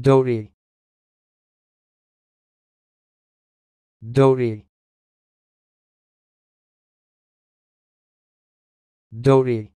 Dory. Dory. Dory.